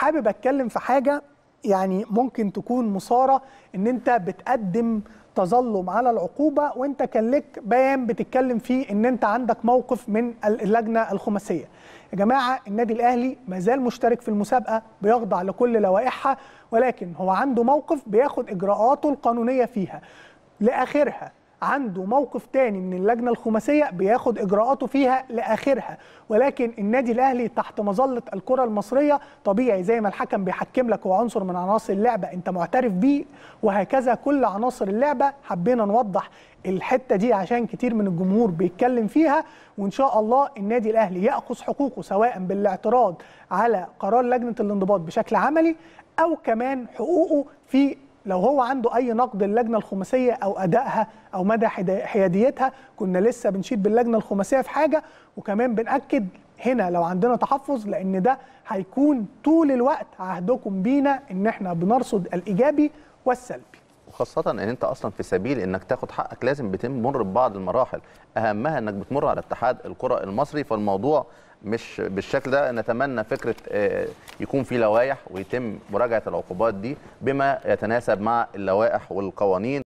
حابب اتكلم في حاجه يعني ممكن تكون مصاره ان انت بتقدم تظلم على العقوبه وانت كان لك بيان بتتكلم فيه ان انت عندك موقف من اللجنه الخماسيه. يا جماعه النادي الاهلي ما زال مشترك في المسابقه بيخضع لكل لوائحها ولكن هو عنده موقف بياخد اجراءاته القانونيه فيها لاخرها عنده موقف تاني من اللجنه الخماسيه بياخد اجراءاته فيها لاخرها ولكن النادي الاهلي تحت مظله الكره المصريه طبيعي زي ما الحكم بيحكم لك هو عنصر من عناصر اللعبه انت معترف بيه وهكذا كل عناصر اللعبه حبينا نوضح الحته دي عشان كتير من الجمهور بيتكلم فيها وان شاء الله النادي الاهلي ياخذ حقوقه سواء بالاعتراض على قرار لجنه الانضباط بشكل عملي او كمان حقوقه في لو هو عنده اي نقد للجنه الخماسيه او ادائها او مدى حياديتها كنا لسه بنشيد باللجنه الخماسيه في حاجه وكمان بناكد هنا لو عندنا تحفظ لان ده هيكون طول الوقت عهدكم بينا ان احنا بنرصد الايجابي والسلبي وخاصه ان انت اصلا في سبيل انك تاخد حقك لازم بتمر ببعض المراحل اهمها انك بتمر على اتحاد الكرة المصري فالموضوع مش بالشكل ده نتمنى فكره آه، يكون في لوائح ويتم مراجعه العقوبات دي بما يتناسب مع اللوائح والقوانين